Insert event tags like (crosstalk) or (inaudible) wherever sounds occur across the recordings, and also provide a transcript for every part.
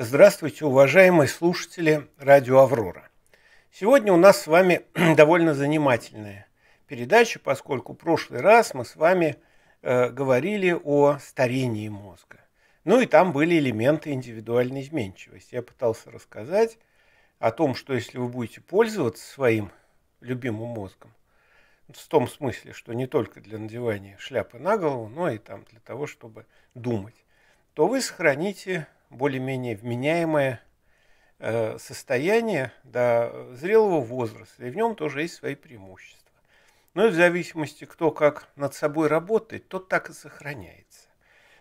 Здравствуйте, уважаемые слушатели радио «Аврора». Сегодня у нас с вами (clears throat) довольно занимательная передача, поскольку в прошлый раз мы с вами э, говорили о старении мозга. Ну и там были элементы индивидуальной изменчивости. Я пытался рассказать о том, что если вы будете пользоваться своим любимым мозгом, в том смысле, что не только для надевания шляпы на голову, но и там для того, чтобы думать, то вы сохраните более-менее вменяемое э, состояние до зрелого возраста. И в нем тоже есть свои преимущества. Но и в зависимости, кто как над собой работает, тот так и сохраняется.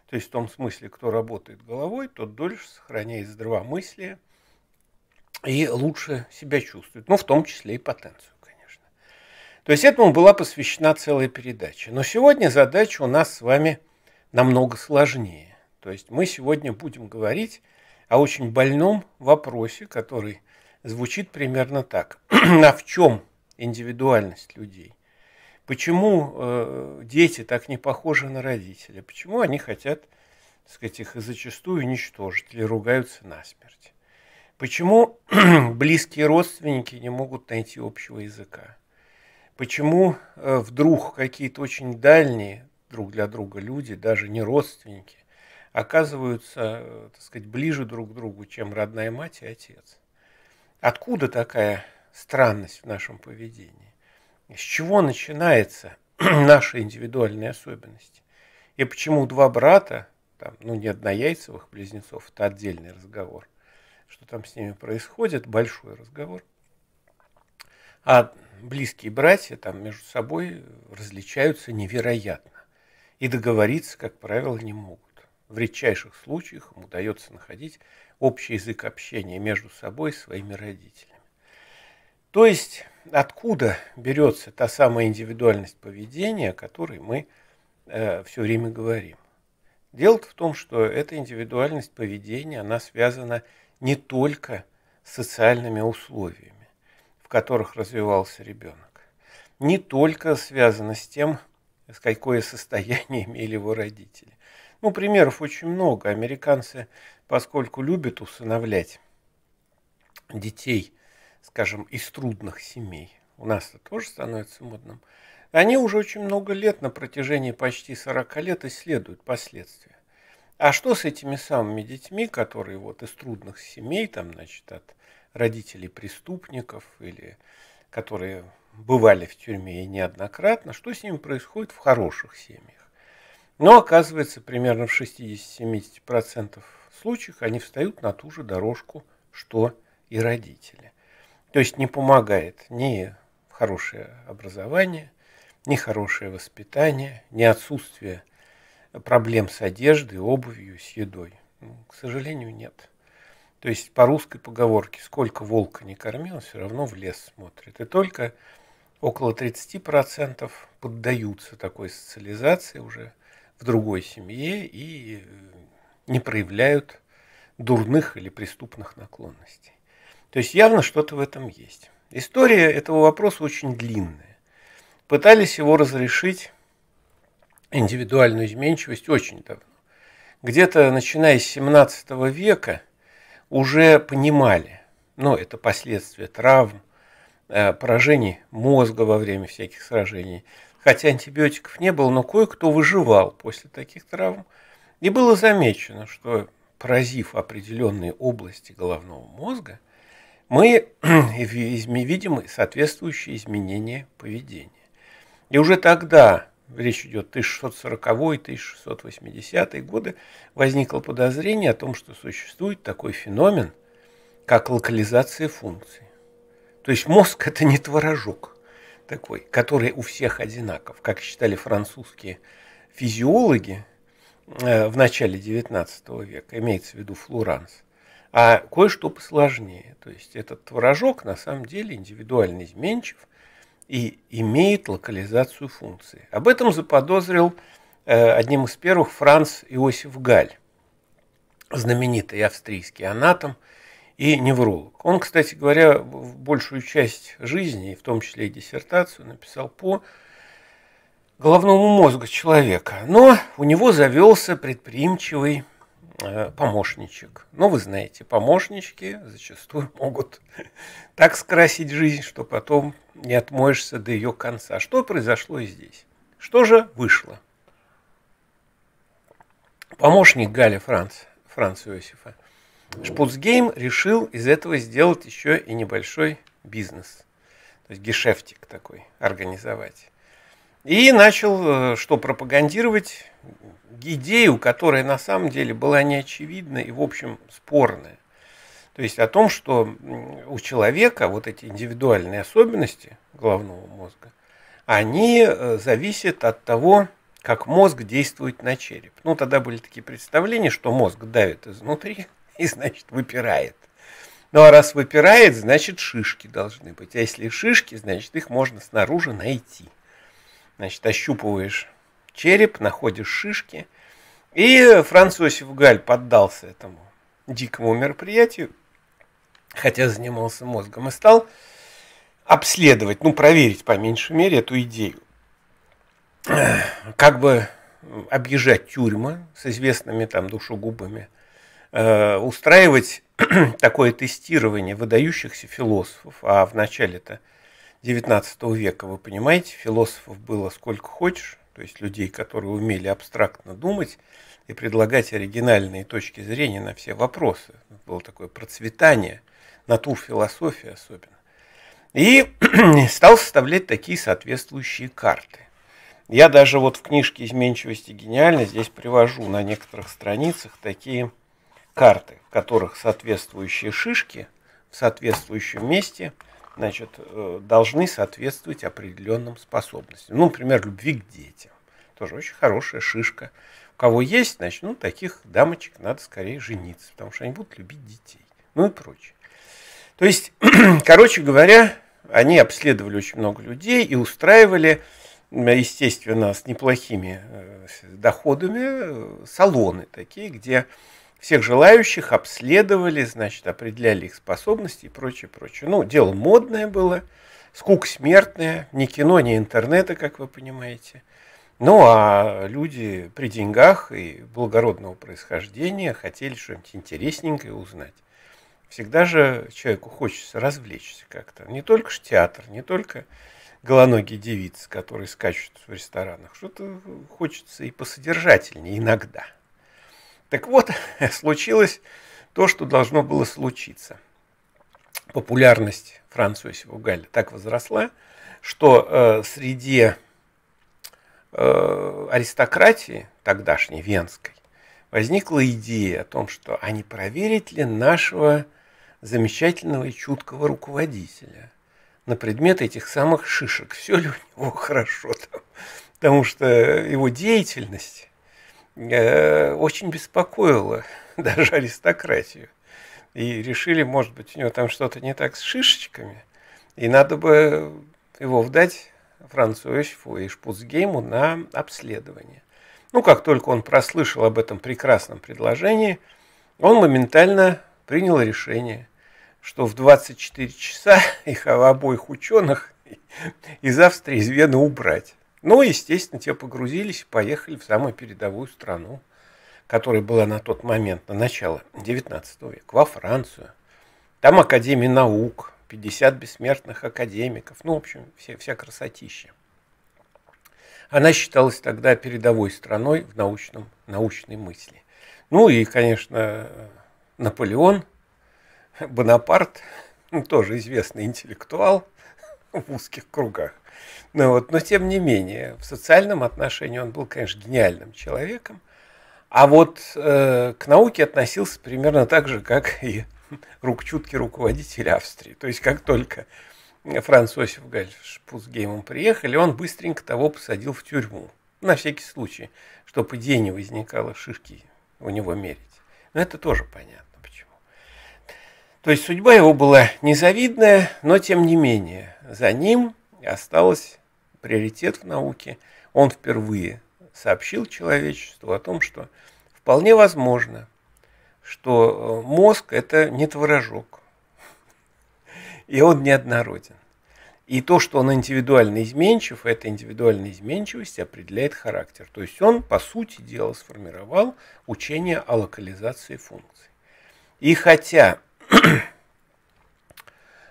То есть в том смысле, кто работает головой, тот дольше сохраняет здравомыслие и лучше себя чувствует. Ну, в том числе и потенцию, конечно. То есть этому была посвящена целая передача. Но сегодня задача у нас с вами намного сложнее. То есть мы сегодня будем говорить о очень больном вопросе, который звучит примерно так. (clears throat) а в чем индивидуальность людей? Почему э, дети так не похожи на родителей? Почему они хотят, так сказать, их зачастую уничтожить или ругаются насмерть? Почему (clears throat) близкие родственники не могут найти общего языка? Почему э, вдруг какие-то очень дальние друг для друга люди, даже не родственники, оказываются, э, так сказать, ближе друг к другу, чем родная мать и отец. Откуда такая странность в нашем поведении? С чего начинается (clears throat) наша индивидуальная особенность? И почему два брата, там, ну не однояйцевых близнецов, это отдельный разговор, что там с ними происходит, большой разговор, а близкие братья там между собой различаются невероятно и договориться, как правило, не могут. В редчайших случаях им удается находить общий язык общения между собой и своими родителями. То есть откуда берется та самая индивидуальность поведения, о которой мы э, все время говорим? Дело в том, что эта индивидуальность поведения, она связана не только с социальными условиями, в которых развивался ребенок, не только связана с тем, с какое состояние (laughs) имели его родители, ну, примеров очень много. Американцы, поскольку любят усыновлять детей, скажем, из трудных семей, у нас это тоже становится модным, они уже очень много лет, на протяжении почти 40 лет исследуют последствия. А что с этими самыми детьми, которые вот из трудных семей, там, значит, от родителей преступников или которые бывали в тюрьме и неоднократно, что с ними происходит в хороших семьях? Но оказывается, примерно в 60-70% случаев они встают на ту же дорожку, что и родители. То есть не помогает ни хорошее образование, ни хорошее воспитание, ни отсутствие проблем с одеждой, обувью, с едой. Ну, к сожалению, нет. То есть по русской поговорке, сколько волка не кормил, все равно в лес смотрит. И только около 30% поддаются такой социализации уже – в другой семье и э, не проявляют дурных или преступных наклонностей. То есть явно что-то в этом есть. История этого вопроса очень длинная. Пытались его разрешить индивидуальную изменчивость очень давно. Где-то начиная с 17 века уже понимали, ну это последствия травм, э, поражений мозга во время всяких сражений – хотя антибиотиков не было, но кое-кто выживал после таких травм. И было замечено, что поразив определенные области головного мозга, мы (clears throat) видим соответствующие изменения поведения. И уже тогда, речь идет 1640-1680 годы, возникло подозрение о том, что существует такой феномен, как локализация функций. То есть мозг – это не творожок – такой, который у всех одинаков, как считали французские физиологи э, в начале 19 века, имеется в виду Флуранс, а кое-что посложнее. То есть этот творожок на самом деле индивидуально изменчив и имеет локализацию функции. Об этом заподозрил э, одним из первых Франц Иосиф Галь, знаменитый австрийский анатом – и невролог. Он, кстати говоря, большую часть жизни, в том числе и диссертацию, написал по головному мозгу человека. Но у него завелся предприимчивый э, помощничек. Но вы знаете, помощнички зачастую (laughs) могут так скрасить жизнь, что потом не отмоешься до ее конца. Что произошло и здесь? Что же вышло? Помощник Галя Франц, Франц Иосифа – Шпуцгейм решил из этого сделать еще и небольшой бизнес. То есть гешефтик такой организовать. И начал э, что пропагандировать идею, которая на самом деле была неочевидна и, в общем, спорная. То есть о том, что у человека вот эти индивидуальные особенности головного мозга, они э, зависят от того, как мозг действует на череп. Ну, тогда были такие представления, что мозг давит изнутри, (laughs) и, значит, выпирает. Ну, а раз выпирает, значит, шишки должны быть. А если шишки, значит, их можно снаружи найти. Значит, ощупываешь череп, находишь шишки. И Французев Галь поддался этому дикому мероприятию, хотя занимался мозгом, и стал обследовать, ну, проверить, по меньшей мере, эту идею. Как бы объезжать тюрьмы с известными там душегубами Э, устраивать (clears throat) такое тестирование выдающихся философов, а в начале-то 19 века, вы понимаете, философов было сколько хочешь, то есть людей, которые умели абстрактно думать и предлагать оригинальные точки зрения на все вопросы. Было такое процветание, на ту философию особенно. И (clears throat) стал составлять такие соответствующие карты. Я даже вот в книжке «Изменчивость и гениальность» здесь привожу на некоторых страницах такие карты, в которых соответствующие шишки в соответствующем месте значит, э, должны соответствовать определенным способностям. Ну, например, любви к детям. Тоже очень хорошая шишка. У кого есть, значит, ну, таких дамочек надо скорее жениться, потому что они будут любить детей. Ну и прочее. То есть, (clears throat) короче говоря, они обследовали очень много людей и устраивали, естественно, с неплохими э, доходами э, салоны такие, где всех желающих обследовали, значит, определяли их способности и прочее, прочее. Ну, дело модное было, скук смертная, ни кино, ни интернета, как вы понимаете. Ну, а люди при деньгах и благородного происхождения хотели что-нибудь интересненькое узнать. Всегда же человеку хочется развлечься как-то. Не только ж театр, не только голоногие девицы, которые скачут в ресторанах. Что-то хочется и посодержательнее иногда – так вот, (laughs) случилось то, что должно было случиться. Популярность Франсуиса Угаля так возросла, что э, среди э, аристократии тогдашней венской возникла идея о том, что а не проверить ли нашего замечательного и чуткого руководителя на предмет этих самых шишек, все ли у него (laughs) хорошо там, потому что его деятельность Э, очень беспокоило (laughs) даже аристократию. И решили, может быть, у него там что-то не так с шишечками, и надо бы его вдать Францу Иосифу и Шпуцгейму на обследование. Ну, как только он прослышал об этом прекрасном предложении, он моментально принял решение, что в 24 часа (laughs) их обоих ученых (laughs) из Австрии из Вены убрать. Ну, естественно, те погрузились и поехали в самую передовую страну, которая была на тот момент, на начало 19 века, во Францию. Там Академия наук, 50 бессмертных академиков, ну, в общем, все, вся красотища. Она считалась тогда передовой страной в научном, научной мысли. Ну и, конечно, Наполеон, Бонапарт, ну, тоже известный интеллектуал в узких кругах. Ну, вот, но тем не менее, в социальном отношении он был, конечно, гениальным человеком. А вот э, к науке относился примерно так же, как и (laughs) рук чутки руководитель Австрии. То есть, как только Франц Осиф Гальш приехали, он быстренько того посадил в тюрьму. На всякий случай, чтобы идея не возникала шишки у него мерить. Но это тоже понятно почему. То есть судьба его была незавидная, но тем не менее за ним осталось приоритет в науке. Он впервые сообщил человечеству о том, что вполне возможно, что э, мозг – это не творожок, (laughs) и он неоднороден. И то, что он индивидуально изменчив, эта индивидуальная изменчивость определяет характер. То есть он, по сути дела, сформировал учение о локализации функций. И хотя (clears throat)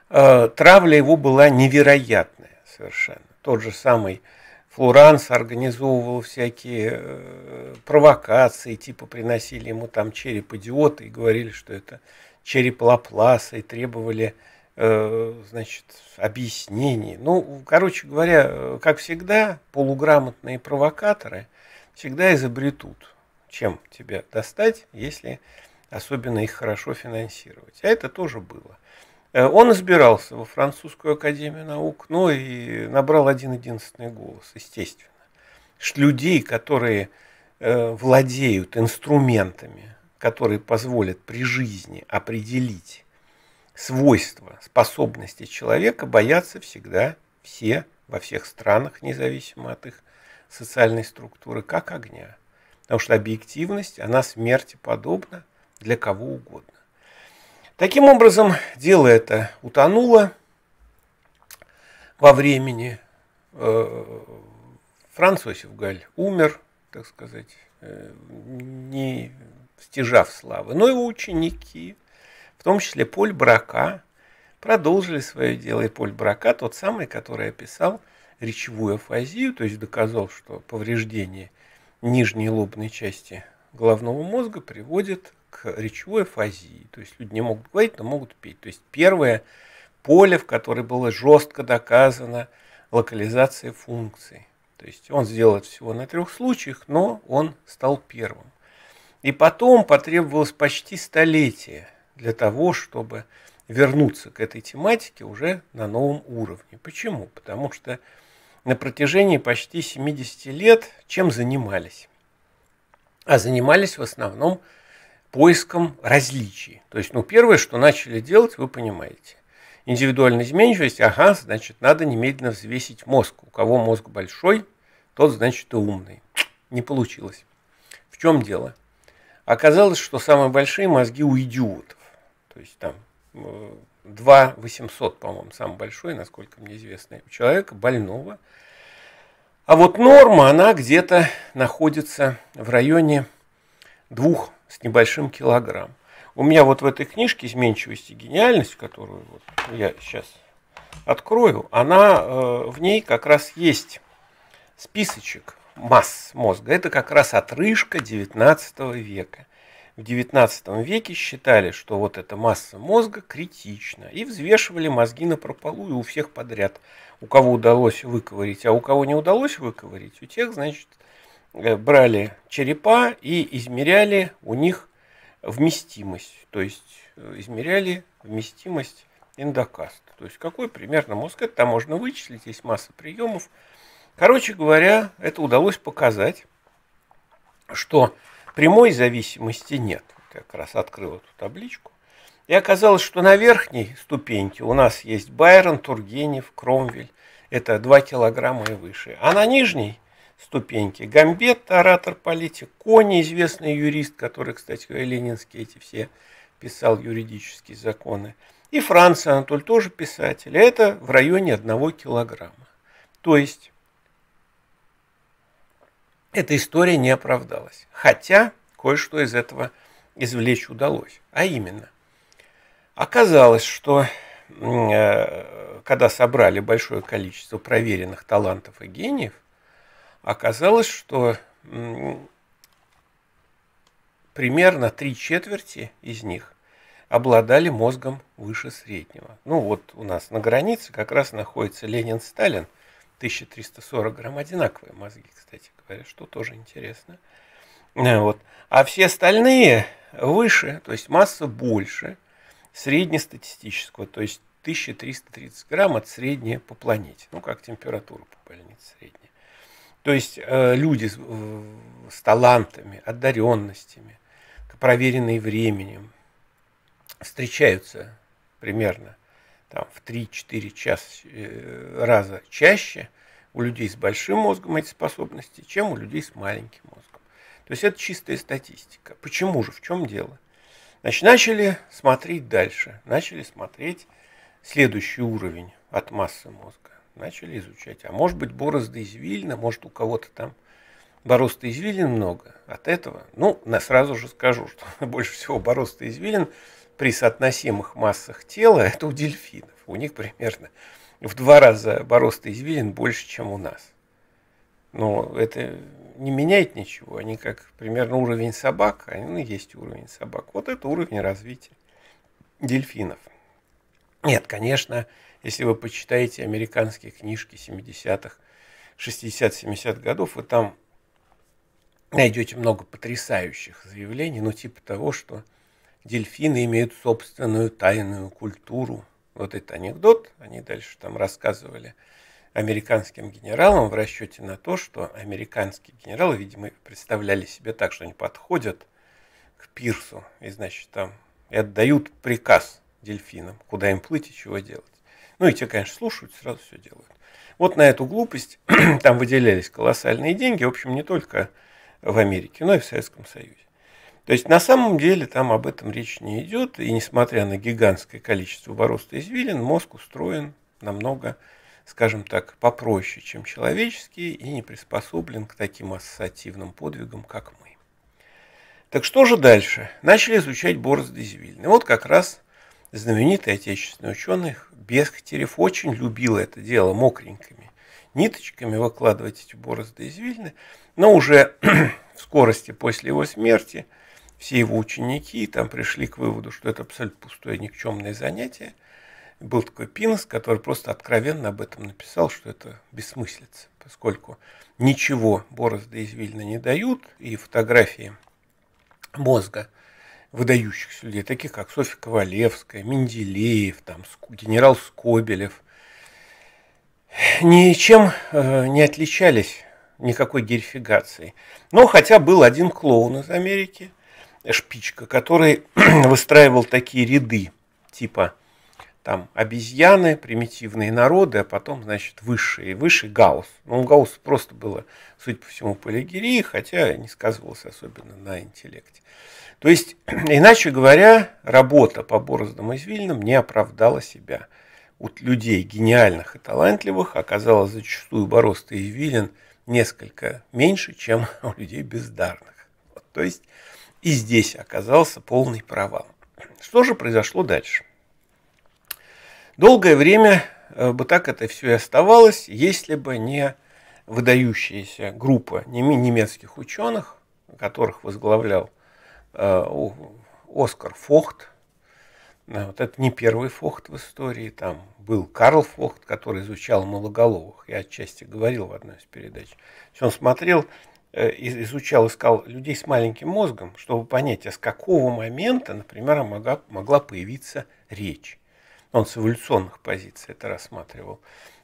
э, травля его была невероятная, совершенно. Тот же самый Флуранс организовывал всякие э, провокации, типа приносили ему там череп идиота и говорили, что это череп Лапласа, и требовали э, значит, объяснений. Ну, короче говоря, э, как всегда, полуграмотные провокаторы всегда изобретут, чем тебя достать, если особенно их хорошо финансировать. А это тоже было. Э, он избирался во Французскую академию наук, но ну и набрал один единственный голос, естественно. Людей, которые э, владеют инструментами, которые позволят при жизни определить свойства, способности человека, боятся всегда все во всех странах, независимо от их социальной структуры, как огня. Потому что объективность, она смерти подобна для кого угодно. Таким образом, дело это утонуло во времени. Э, Франц Иосиф Галь умер, так сказать, э, не стяжав славы. Но его ученики, в том числе Поль Брака, продолжили свое дело. И Поль Брака, тот самый, который описал речевую афазию, то есть доказал, что повреждение нижней лобной части головного мозга приводит речевой афазии. То есть люди не могут говорить, но могут петь. То есть первое поле, в которое было жестко доказана локализация функций. То есть он сделал это всего на трех случаях, но он стал первым. И потом потребовалось почти столетие для того, чтобы вернуться к этой тематике уже на новом уровне. Почему? Потому что на протяжении почти 70 лет чем занимались? А занимались в основном поиском различий. То есть, ну, первое, что начали делать, вы понимаете. Индивидуальная изменчивость, ага, значит, надо немедленно взвесить мозг. У кого мозг большой, тот, значит, и умный. Не получилось. В чем дело? Оказалось, что самые большие мозги у идиотов. То есть там 2 э, 800, по-моему, самый большой, насколько мне известно, у человека больного. А вот норма, она где-то находится в районе двух с небольшим килограмм. У меня вот в этой книжке «Изменчивость и гениальность», которую вот я сейчас открою, она, э, в ней как раз есть списочек масс мозга. Это как раз отрыжка 19 века. В 19 веке считали, что вот эта масса мозга критична. И взвешивали мозги на и у всех подряд. У кого удалось выковырить, а у кого не удалось выковырить, у тех, значит, Э, брали черепа и измеряли у них вместимость, то есть э, измеряли вместимость эндокаста. То есть какой примерно мозг, это там можно вычислить, есть масса приемов. Короче говоря, это удалось показать, что прямой зависимости нет. Вот я как раз открыл эту табличку. И оказалось, что на верхней ступеньке у нас есть Байрон, Тургенев, Кромвель. Это 2 килограмма и выше. А на нижней ступеньки. Гамбет, оратор, политик, Кони, известный юрист, который, кстати, ленинские эти все писал юридические законы. И Франция Анатоль тоже писатель, а это в районе одного килограмма. То есть эта история не оправдалась. Хотя кое-что из этого извлечь удалось. А именно, оказалось, что э, когда собрали большое количество проверенных талантов и гениев, оказалось, что примерно три четверти из них обладали мозгом выше среднего. Ну вот у нас на границе как раз находится Ленин-Сталин, 1340 грамм одинаковые мозги, кстати говоря, что тоже интересно. Э, вот. А все остальные выше, то есть масса больше среднестатистического, то есть 1330 грамм от средней по планете. Ну, как температура по больнице средняя. То есть э, люди с талантами, одаренностями, проверенные временем, встречаются примерно там, в 3-4 час, э, раза чаще у людей с большим мозгом эти способности, чем у людей с маленьким мозгом. То есть это чистая статистика. Почему же? В чем дело? Значит, начали смотреть дальше. Начали смотреть следующий уровень от массы мозга начали изучать. А может быть, борозды извилина, может, у кого-то там борозды извилин много. От этого, ну, на сразу же скажу, что (laughs) больше всего борозды извилин при соотносимых массах тела – это у дельфинов. У них примерно в два раза борозды извилин больше, чем у нас. Но это не меняет ничего. Они как примерно уровень собак, а они ну, есть уровень собак. Вот это уровень развития дельфинов. Нет, конечно, если вы почитаете американские книжки 70-х, 60-70 годов, вы там найдете много потрясающих заявлений, ну типа того, что дельфины имеют собственную тайную культуру. Вот это анекдот, они дальше там рассказывали американским генералам в расчете на то, что американские генералы, видимо, представляли себе так, что они подходят к пирсу и, значит, там и отдают приказ дельфинам, куда им плыть и чего делать. Ну и те, конечно, слушают, сразу все делают. Вот на эту глупость (clears throat) там выделялись колоссальные деньги, в общем, не только в Америке, но и в Советском Союзе. То есть на самом деле там об этом речь не идет, и несмотря на гигантское количество бороста извилин, мозг устроен намного, скажем так, попроще, чем человеческий, и не приспособлен к таким ассоциативным подвигам, как мы. Так что же дальше? Начали изучать борозды извилины. Вот как раз знаменитый отечественный ученый Бескотерев очень любил это дело мокренькими ниточками выкладывать эти борозды из но уже (clears throat) в скорости после его смерти все его ученики там пришли к выводу, что это абсолютно пустое никчемное занятие. Был такой Пинс, который просто откровенно об этом написал, что это бессмыслица, поскольку ничего борозды из не дают, и фотографии мозга – выдающихся людей, таких как Софья Ковалевская, Менделеев, там, генерал Скобелев, ничем э, не отличались никакой герификации. Но хотя был один клоун из Америки, Шпичка, который (clears throat) выстраивал такие ряды, типа – там обезьяны, примитивные народы, а потом, значит, высшие, высший Гаусс. Ну, у Гаусса просто было, судя по всему, полигерии, хотя не сказывался особенно на интеллекте. То есть, (clears throat) иначе говоря, работа по Бороздам и Звильным не оправдала себя. У людей гениальных и талантливых оказалось зачастую Борозд и Извилин несколько меньше, чем (laughs) у людей бездарных. Вот, то есть, и здесь оказался полный провал. Что же произошло дальше? Долгое время э, бы так это все и оставалось, если бы не выдающаяся группа немецких ученых, которых возглавлял э, Оскар Фохт. Э, вот это не первый Фохт в истории, там был Карл Фохт, который изучал малоголовых. Я отчасти говорил в одной из передач. Он смотрел, изучал, искал людей с маленьким мозгом, чтобы понять, а с какого момента, например, могла появиться речь он с эволюционных позиций это рассматривал.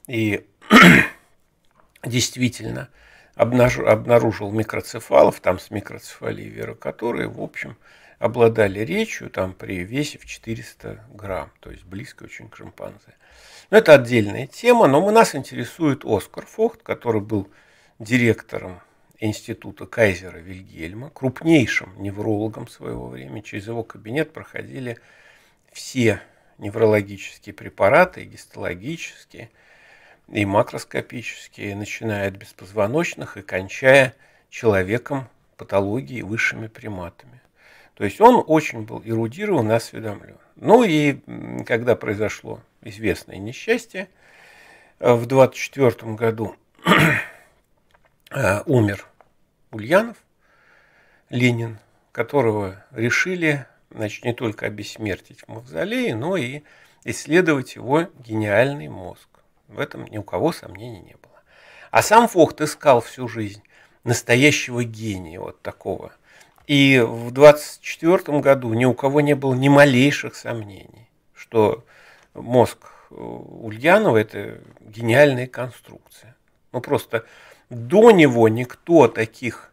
И (clears throat) действительно обнаружил микроцефалов, там с микроцефалией веры, которые, в общем, обладали речью там при весе в 400 грамм, то есть близко очень к шимпанзе. Но это отдельная тема, но мы, нас интересует Оскар Фохт, который был директором института Кайзера Вильгельма, крупнейшим неврологом своего времени. Через его кабинет проходили все неврологические препараты, и гистологические, и макроскопические, начиная от беспозвоночных и кончая человеком патологии высшими приматами. То есть он очень был эрудирован и осведомлен. Ну и когда произошло известное несчастье, э, в 24 году (clears throat) э, умер Ульянов, Ленин, которого решили значит, не только обессмертить в мавзолее, но и исследовать его гениальный мозг. В этом ни у кого сомнений не было. А сам Фохт искал всю жизнь настоящего гения вот такого. И в 24 году ни у кого не было ни малейших сомнений, что мозг э, Ульянова – это гениальная конструкция. Ну, просто до него никто таких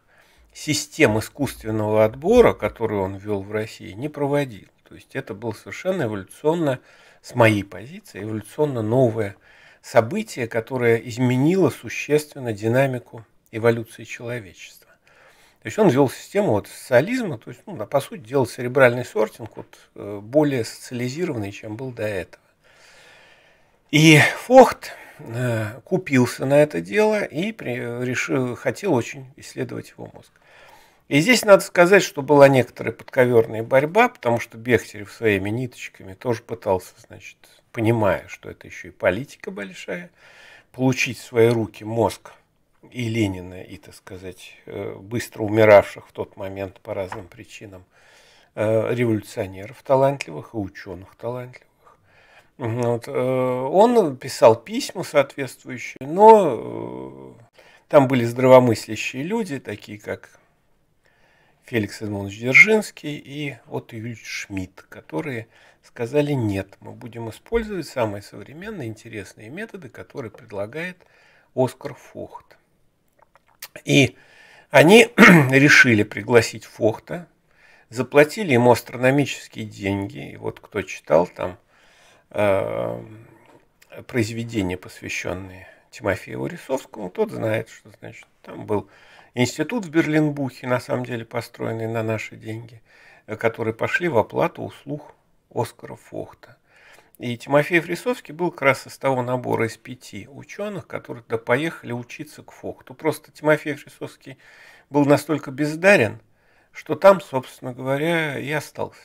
систем искусственного отбора, которую он вел в России, не проводил. То есть это было совершенно эволюционно, с моей позиции, эволюционно новое событие, которое изменило существенно динамику эволюции человечества. То есть он ввел систему вот социализма, то есть, ну, по сути, делал церебральный сортинг вот, э, более социализированный, чем был до этого. И Фохт э, купился на это дело и э, решил, хотел очень исследовать его мозг. И здесь надо сказать, что была некоторая подковерная борьба, потому что Бехтерев своими ниточками тоже пытался, значит, понимая, что это еще и политика большая, получить в свои руки мозг и Ленина, и, так сказать, э, быстро умиравших в тот момент по разным причинам э, революционеров талантливых и ученых талантливых. Вот. Э, он писал письма соответствующие, но там были здравомыслящие люди, такие как Феликс Эдмонович Дзержинский и Отто Юльевич Шмидт, которые сказали нет, мы будем использовать самые современные интересные методы, которые предлагает Оскар Фохт. И они (clears throat) решили пригласить Фохта, заплатили ему астрономические деньги. И вот кто читал там э, произведения, посвященные Тимофееву Рисовскому, тот знает, что значит там был институт в Берлинбухе, на самом деле построенный на наши деньги, э, которые пошли в оплату услуг Оскара Фохта. И Тимофей Фрисовский был как раз из того набора из пяти ученых, которые да, поехали учиться к Фохту. Просто Тимофей Фрисовский был настолько бездарен, что там, собственно говоря, и остался.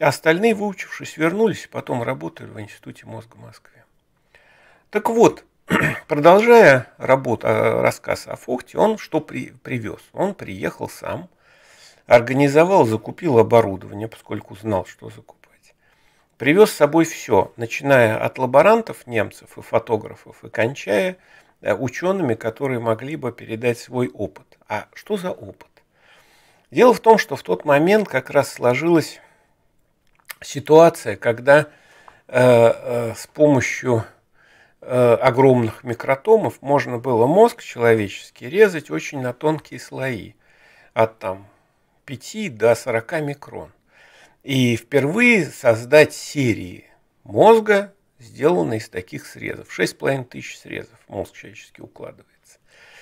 А остальные, выучившись, вернулись, потом работали в Институте мозга Москвы. Так вот, (clears throat) Продолжая работу э, рассказ о Фохте, он что при, привез? Он приехал сам, организовал, закупил оборудование, поскольку знал, что закупать. Привез с собой все, начиная от лаборантов немцев и фотографов, и кончая э, учеными, которые могли бы передать свой опыт. А что за опыт? Дело в том, что в тот момент как раз сложилась ситуация, когда э, э, с помощью Э, огромных микротомов можно было мозг человеческий резать очень на тонкие слои, от там 5 до 40 микрон. И впервые создать серии мозга, сделанные из таких срезов. 6,5 тысяч срезов мозг человеческий укладывается.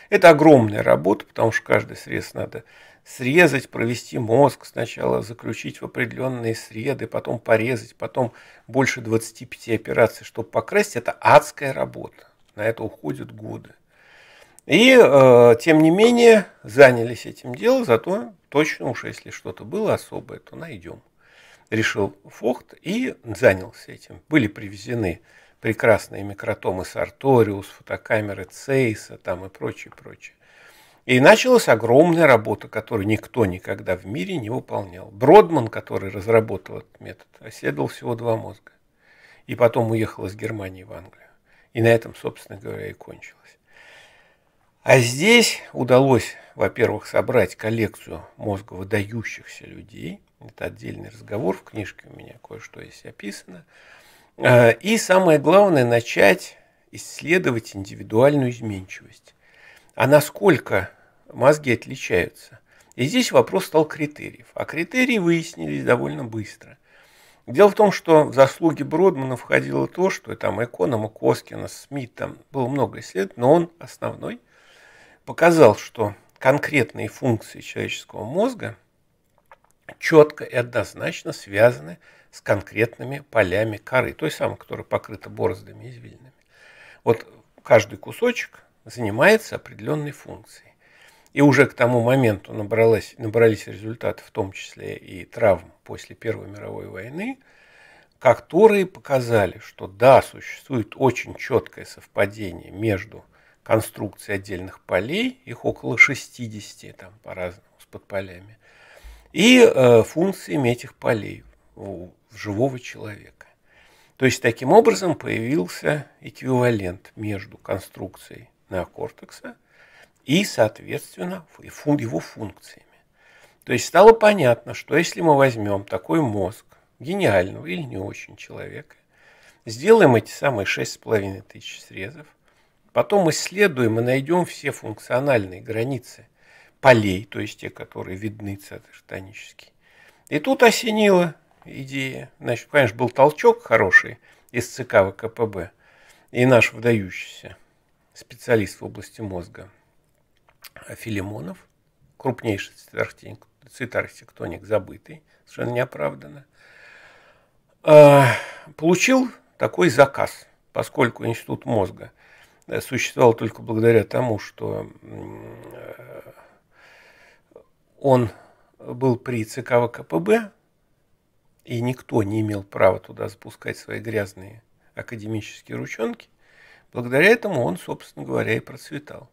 Это огромная работа, потому что каждый срез надо срезать, провести мозг, сначала заключить в определенные среды, потом порезать, потом больше 25 операций, чтобы покрасить, это адская работа. На это уходят годы. И, э, тем не менее, занялись этим делом, зато точно уж если что-то было особое, то найдем. Решил Фохт и занялся этим. Были привезены прекрасные микротомы Сарториус, фотокамеры Цейса там и прочее, прочее. И началась огромная работа, которую никто никогда в мире не выполнял. Бродман, который разработал этот метод, оседлал всего два мозга. И потом уехал из Германии в Англию. И на этом, собственно говоря, и кончилось. А здесь удалось, во-первых, собрать коллекцию мозга выдающихся людей. Это отдельный разговор, в книжке у меня кое-что есть описано. А, и самое главное, начать исследовать индивидуальную изменчивость. А насколько мозги отличаются. И здесь вопрос стал критериев. А критерии выяснились довольно быстро. Дело в том, что в заслуги Бродмана входило то, что там Эконома, Коскина, Смит, там было много исследований, но он основной показал, что конкретные функции человеческого мозга четко и однозначно связаны с конкретными полями коры, той самой, которая покрыта бороздами и извилинами. Вот каждый кусочек занимается определенной функцией. И уже к тому моменту набралось, набрались результаты, в том числе и травм после Первой мировой войны, которые показали, что да, существует очень четкое совпадение между конструкцией отдельных полей, их около 60 там по-разному с подполями, и э, функциями этих полей у, у живого человека. То есть таким образом появился эквивалент между конструкцией неокортекса и, соответственно, его функциями. То есть стало понятно, что если мы возьмем такой мозг, гениального или не очень человека, сделаем эти самые 6,5 тысяч срезов, потом исследуем и найдем все функциональные границы полей, то есть те, которые видны цитоштанически. И тут осенила идея. Значит, конечно, был толчок хороший из ЦК ВКПБ и наш выдающийся специалист в области мозга Филимонов, крупнейший цитарсектоник, забытый, совершенно неоправданно, э, получил такой заказ, поскольку Институт мозга э, существовал только благодаря тому, что э, он был при ЦК ВКПБ, и никто не имел права туда запускать свои грязные академические ручонки, благодаря этому он, собственно говоря, и процветал.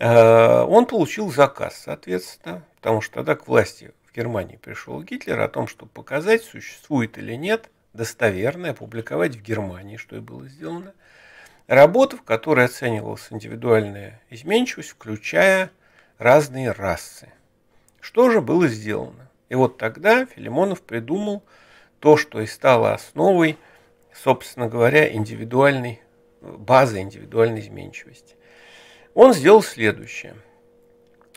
Э, он получил заказ, соответственно, потому что тогда к власти в Германии пришел Гитлер о том, чтобы показать, существует или нет, достоверно опубликовать в Германии, что и было сделано, работа, в которой оценивалась индивидуальная изменчивость, включая разные расы. Что же было сделано? И вот тогда Филимонов придумал то, что и стало основой, собственно говоря, индивидуальной э, базы индивидуальной изменчивости он сделал следующее.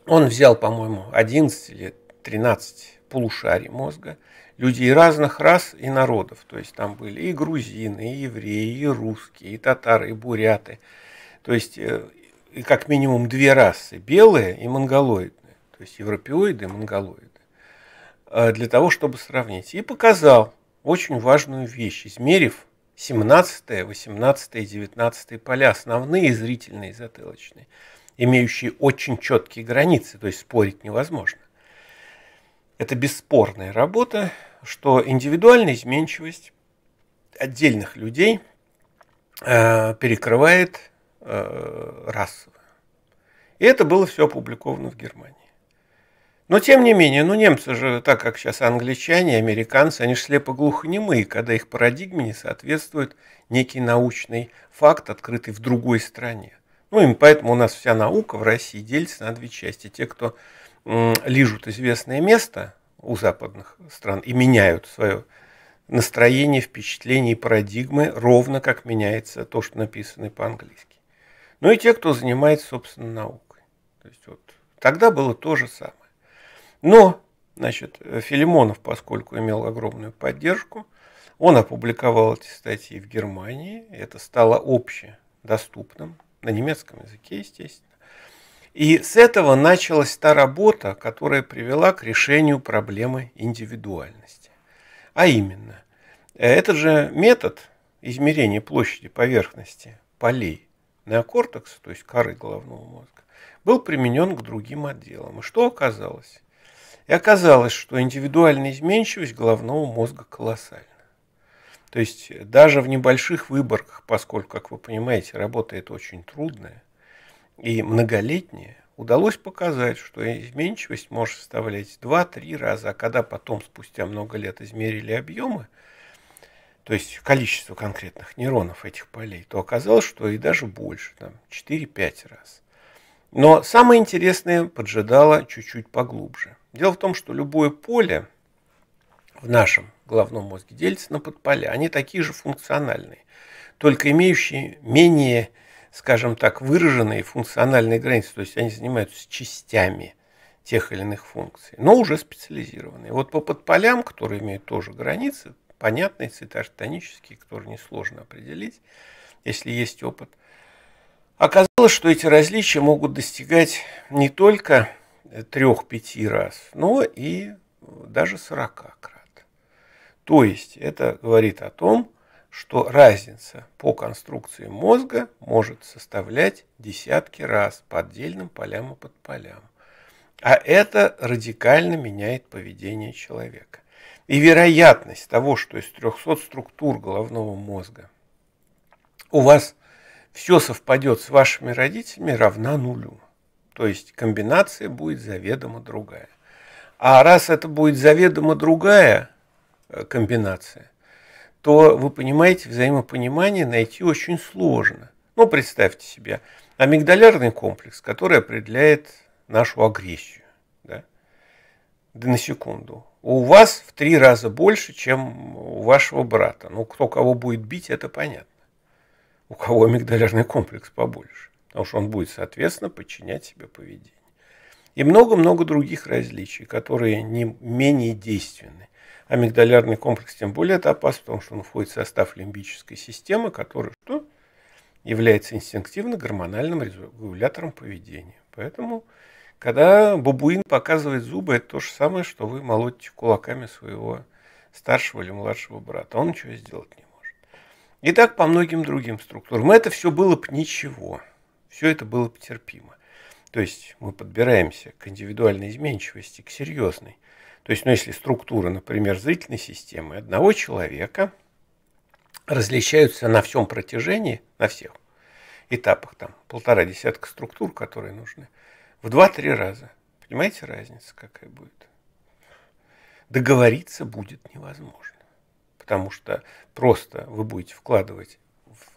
Он взял, по-моему, 11 или 13 полушарий мозга людей разных рас и народов. То есть там были и грузины, и евреи, и русские, и татары, и буряты. То есть э, как минимум две расы – белые и монголоидные. То есть европеоиды и монголоиды. Э, для того, чтобы сравнить. И показал очень важную вещь, измерив 17, 18 и 19 поля, основные зрительные и затылочные, имеющие очень четкие границы, то есть спорить невозможно. Это бесспорная работа, что индивидуальная изменчивость отдельных людей э, перекрывает э, расовую. И это было все опубликовано в Германии. Но тем не менее, ну немцы же, так как сейчас англичане, американцы, они же слепо-глухонемые, когда их парадигме не соответствует некий научный факт, открытый в другой стране. Ну и поэтому у нас вся наука в России делится на две части. Те, кто лижут известное место у западных стран и меняют свое настроение, впечатление и парадигмы, ровно как меняется то, что написано по-английски. Ну и те, кто занимается, собственно, наукой. То есть вот тогда было то же самое. Но, значит, Филимонов, поскольку имел огромную поддержку, он опубликовал эти статьи в Германии, это стало общедоступным, на немецком языке, естественно. И с этого началась та работа, которая привела к решению проблемы индивидуальности. А именно, этот же метод измерения площади поверхности полей неокортекса, то есть коры головного мозга, был применен к другим отделам. И что оказалось? И оказалось, что индивидуальная изменчивость головного мозга колоссальна. То есть э, даже в небольших выборках, поскольку, как вы понимаете, работа это очень трудная и многолетняя, удалось показать, что изменчивость может составлять 2-3 раза, а когда потом спустя много лет измерили объемы, то есть количество конкретных нейронов этих полей, то оказалось, что и даже больше, там 4-5 раз. Но самое интересное поджидало чуть-чуть поглубже – Дело в том, что любое поле в нашем головном мозге делится на подполя. Они такие же функциональные, только имеющие менее, скажем так, выраженные функциональные границы. То есть они занимаются частями тех или иных функций, но уже специализированные. Вот по подполям, которые имеют тоже границы, понятные, цитоштонические, которые несложно определить, если есть опыт. Оказалось, что эти различия могут достигать не только трех-пяти раз, но ну и даже 40 крат. То есть это говорит о том, что разница по конструкции мозга может составлять десятки раз по отдельным полям и под полям. А это радикально меняет поведение человека. И вероятность того, что из 300 структур головного мозга у вас все совпадет с вашими родителями, равна нулю. То есть комбинация будет заведомо другая. А раз это будет заведомо другая э, комбинация, то вы понимаете, взаимопонимание найти очень сложно. Ну, представьте себе, амигдалярный комплекс, который определяет нашу агрессию. Да? да на секунду. У вас в три раза больше, чем у вашего брата. Ну, кто кого будет бить, это понятно. У кого амигдалярный комплекс побольше потому что он будет, соответственно, подчинять себе поведение. И много-много других различий, которые не менее действенны. Амигдалярный комплекс тем более это опасно, потому что он входит в состав лимбической системы, которая что? является инстинктивно гормональным регулятором поведения. Поэтому, когда бабуин показывает зубы, это то же самое, что вы молотите кулаками своего старшего или младшего брата. Он ничего сделать не может. И так по многим другим структурам. Это все было бы ничего все это было потерпимо. То есть мы подбираемся к индивидуальной изменчивости, к серьезной. То есть, ну, если структура, например, зрительной системы одного человека различаются на всем протяжении, на всех этапах, там, полтора десятка структур, которые нужны, в два-три раза. Понимаете, разница какая будет? Договориться будет невозможно, потому что просто вы будете вкладывать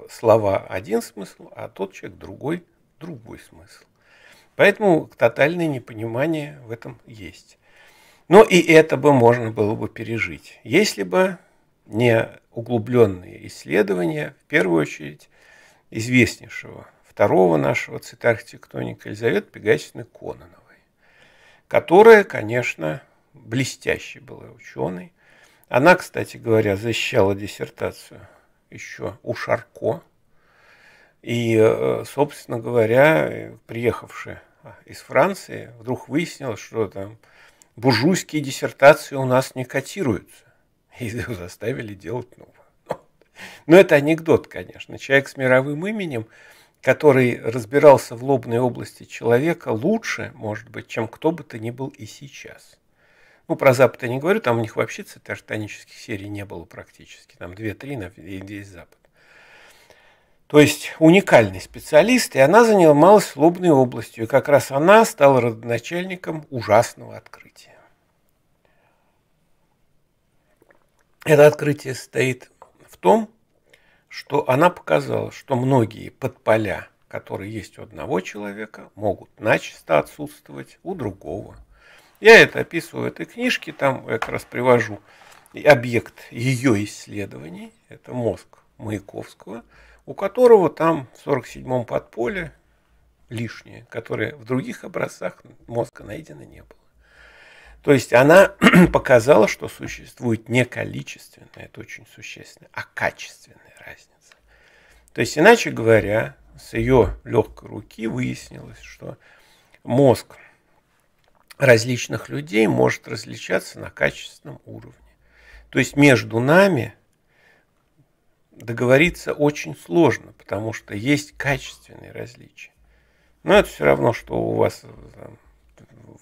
слова один смысл, а тот человек другой – другой смысл. Поэтому тотальное непонимание в этом есть. Но и это бы можно было бы пережить, если бы не углубленные исследования, в первую очередь, известнейшего второго нашего цитархтектоника Елизаветы Пегасины Кононовой, которая, конечно, блестящей была ученой. Она, кстати говоря, защищала диссертацию еще у Шарко. И, э, собственно говоря, приехавшие а, из Франции, вдруг выяснилось, что там буржуйские диссертации у нас не котируются. (laughs) И заставили делать новую. Но ну, это анекдот, конечно. Человек с мировым именем, который разбирался в лобной области человека лучше, может быть, чем кто бы то ни был и сейчас. Ну, про Запад я не говорю, там у них вообще даже тонических серий не было практически. Там 2-3 и весь Запад. То есть уникальный специалист, и она занималась лобной областью. И как раз она стала родоначальником ужасного открытия. Это открытие состоит в том, что она показала, что многие подполя, которые есть у одного человека, могут начисто отсутствовать у другого. Я это описываю в этой книжке, там я как раз привожу объект ее исследований, это мозг Маяковского, у которого там в 47-м подполе лишнее, которое в других образцах мозга найдено не было. То есть она (clears throat) показала, что существует не количественная, это очень существенная, а качественная разница. То есть, иначе говоря, с ее легкой руки выяснилось, что мозг различных людей может различаться на качественном уровне. То есть между нами договориться очень сложно, потому что есть качественные различия. Но это все равно, что у вас там,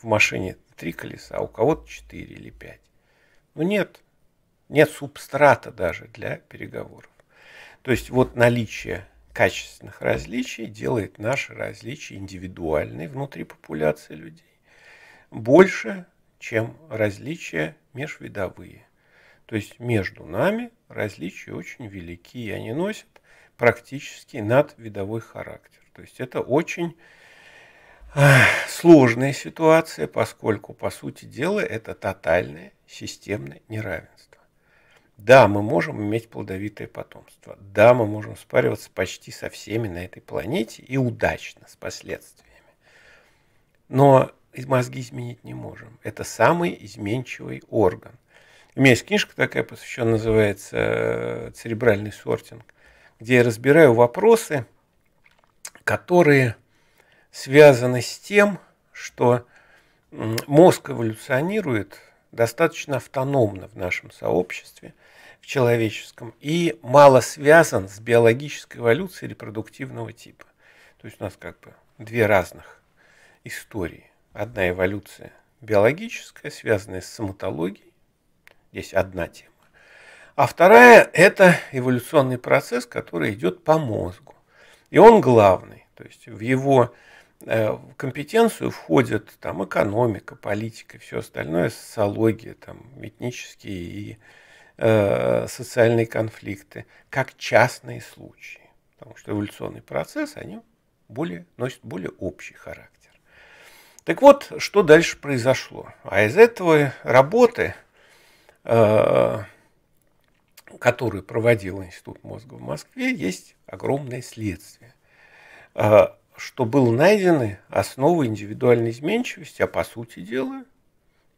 в машине три колеса, а у кого-то четыре или пять. Ну нет, нет субстрата даже для переговоров. То есть вот наличие качественных различий делает наши различия индивидуальные внутри популяции людей больше, чем различия межвидовые. То есть между нами различия очень велики, и они носят практически надвидовой характер. То есть это очень а, сложная ситуация, поскольку, по сути дела, это тотальное системное неравенство. Да, мы можем иметь плодовитое потомство. Да, мы можем спариваться почти со всеми на этой планете и удачно, с последствиями. Но мозги изменить не можем. Это самый изменчивый орган. У меня есть книжка такая посвященная, называется э, «Церебральный сортинг», где я разбираю вопросы, которые связаны с тем, что мозг эволюционирует достаточно автономно в нашем сообществе, в человеческом, и мало связан с биологической эволюцией репродуктивного типа. То есть у нас как бы две разных истории одна эволюция биологическая, связанная с соматологией. Здесь одна тема. А вторая – это эволюционный процесс, который идет по мозгу. И он главный. То есть в его э, компетенцию входят там, экономика, политика, все остальное, социология, там, этнические и э, социальные конфликты, как частные случаи. Потому что эволюционный процесс, они более, носят более общий характер. Так вот, что дальше произошло? А из этого работы, э, которую проводил Институт мозга в Москве, есть огромное следствие, э, что было найдены основы индивидуальной изменчивости, а по сути дела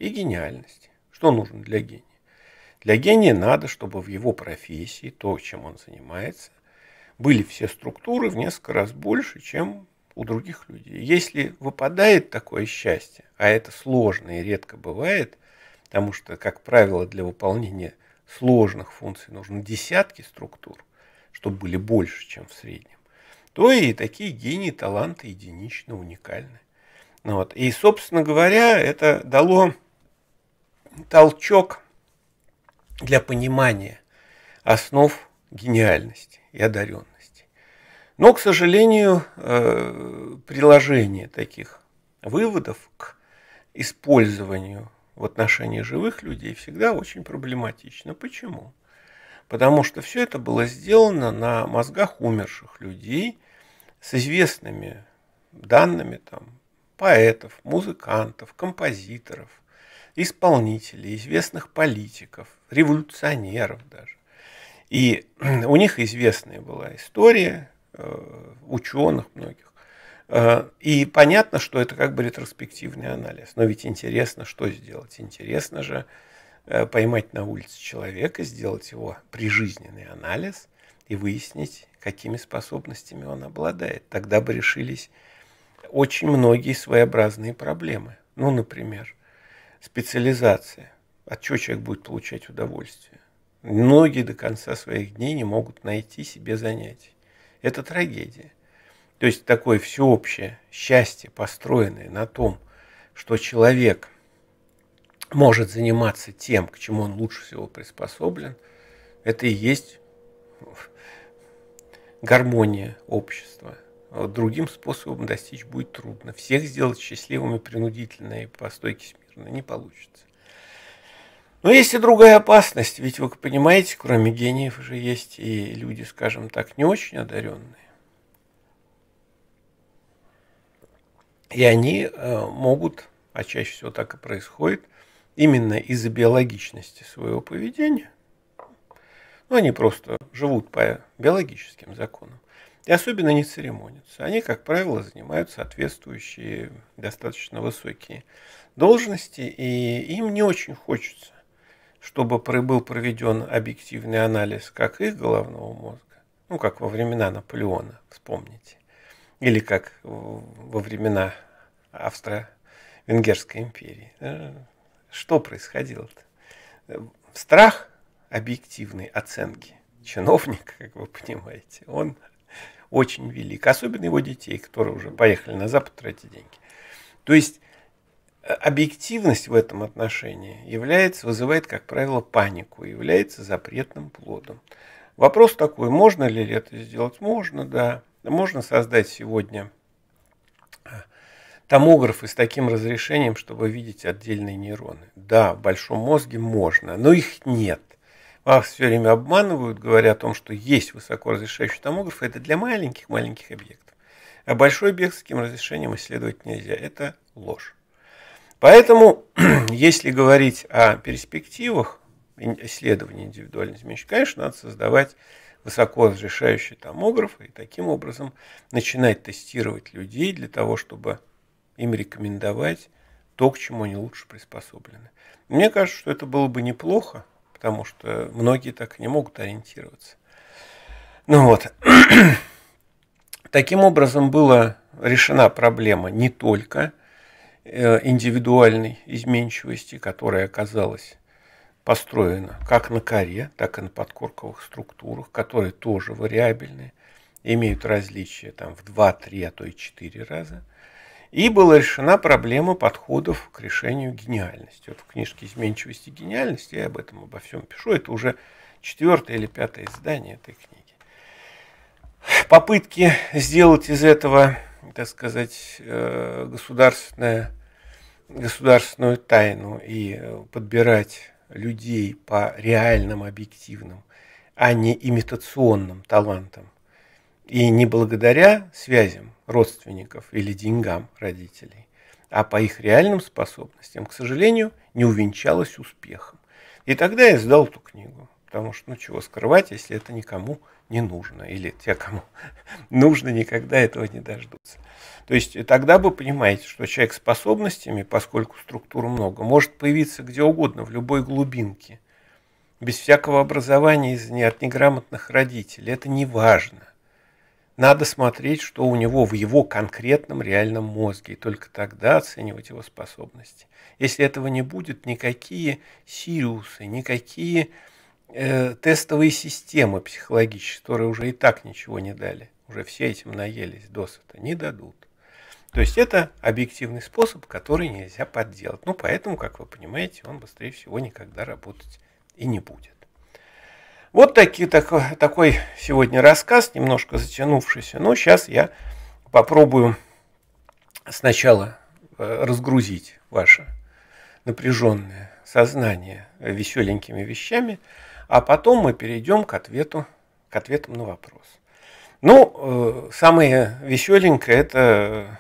и гениальности. Что нужно для гения? Для гения надо, чтобы в его профессии, то, чем он занимается, были все структуры в несколько раз больше, чем у других людей. Если выпадает такое счастье, а это сложно и редко бывает, потому что, как правило, для выполнения сложных функций нужны десятки структур, чтобы были больше, чем в среднем, то и такие гении, таланты единично уникальны. Ну вот. И, собственно говоря, это дало толчок для понимания основ гениальности и одаренности. Но, к сожалению, э, приложение таких выводов к использованию в отношении живых людей всегда очень проблематично. Почему? Потому что все это было сделано на мозгах умерших людей с известными данными там, поэтов, музыкантов, композиторов, исполнителей, известных политиков, революционеров даже. И (clears throat) у них известная была история, Э, ученых многих. Э, и понятно, что это как бы ретроспективный анализ. Но ведь интересно, что сделать. Интересно же э, поймать на улице человека, сделать его прижизненный анализ и выяснить, какими способностями он обладает. Тогда бы решились очень многие своеобразные проблемы. Ну, например, специализация. От чего человек будет получать удовольствие? Многие до конца своих дней не могут найти себе занятий это трагедия. То есть такое всеобщее счастье, построенное на том, что человек может заниматься тем, к чему он лучше всего приспособлен, это и есть гармония общества. Другим способом достичь будет трудно. Всех сделать счастливыми принудительно и по стойке смирно не получится. Но есть и другая опасность, ведь вы понимаете, кроме гениев же есть и люди, скажем так, не очень одаренные. И они э, могут, а чаще всего так и происходит, именно из-за биологичности своего поведения, ну, они просто живут по биологическим законам, и особенно не церемонятся. Они, как правило, занимают соответствующие достаточно высокие должности, и им не очень хочется чтобы был проведен объективный анализ как их головного мозга, ну, как во времена Наполеона, вспомните, или как во времена Австро-Венгерской империи. Э, что происходило-то? Страх объективной оценки чиновника, как вы понимаете, он очень велик, особенно его детей, которые уже поехали на Запад тратить деньги. То есть объективность в этом отношении является, вызывает, как правило, панику, является запретным плодом. Вопрос такой, можно ли это сделать? Можно, да. Можно создать сегодня а, томографы с таким разрешением, чтобы видеть отдельные нейроны. Да, в большом мозге можно, но их нет. Вас все время обманывают, говоря о том, что есть высокоразрешающий томограф, это для маленьких-маленьких объектов. А большой объект с таким разрешением исследовать нельзя. Это ложь. Поэтому, (clears throat) если говорить о перспективах исследования индивидуальной изменщика, конечно, надо создавать высоко разрешающие томографы и таким образом начинать тестировать людей для того, чтобы им рекомендовать то, к чему они лучше приспособлены. Мне кажется, что это было бы неплохо, потому что многие так не могут ориентироваться. Ну вот. (clears throat) Таким образом была решена проблема не только – Э, индивидуальной изменчивости, которая оказалась построена как на коре, так и на подкорковых структурах, которые тоже вариабельны, имеют различия там, в 2, 3, а то и 4 раза. И была решена проблема подходов к решению гениальности. Вот в книжке «Изменчивости и гениальности» я об этом обо всем пишу. Это уже четвертое или пятое издание этой книги. Попытки сделать из этого так сказать, э, государственное, государственную тайну и э, подбирать людей по реальным, объективным, а не имитационным талантам. И не благодаря связям родственников или деньгам родителей, а по их реальным способностям, к сожалению, не увенчалась успехом. И тогда я сдал эту книгу, потому что, ну чего скрывать, если это никому не не нужно, или те, кому (laughs) нужно, никогда этого не дождутся. То есть э, тогда вы понимаете, что человек с способностями, поскольку структур много, может появиться где угодно, в любой глубинке, без всякого образования из от неграмотных родителей. Это не важно. Надо смотреть, что у него в его конкретном реальном мозге, и только тогда оценивать его способности. Если этого не будет, никакие сириусы, никакие Э, тестовые системы психологические, которые уже и так ничего не дали, уже все этим наелись досыта, не дадут. То есть это объективный способ, который нельзя подделать. Ну, поэтому, как вы понимаете, он быстрее всего никогда работать и не будет. Вот такие, так, такой сегодня рассказ, немножко затянувшийся. Но ну, сейчас я попробую сначала э, разгрузить ваше напряженное сознание веселенькими вещами – а потом мы перейдем к ответу, к ответам на вопрос. Ну, э, самое веселенькое – это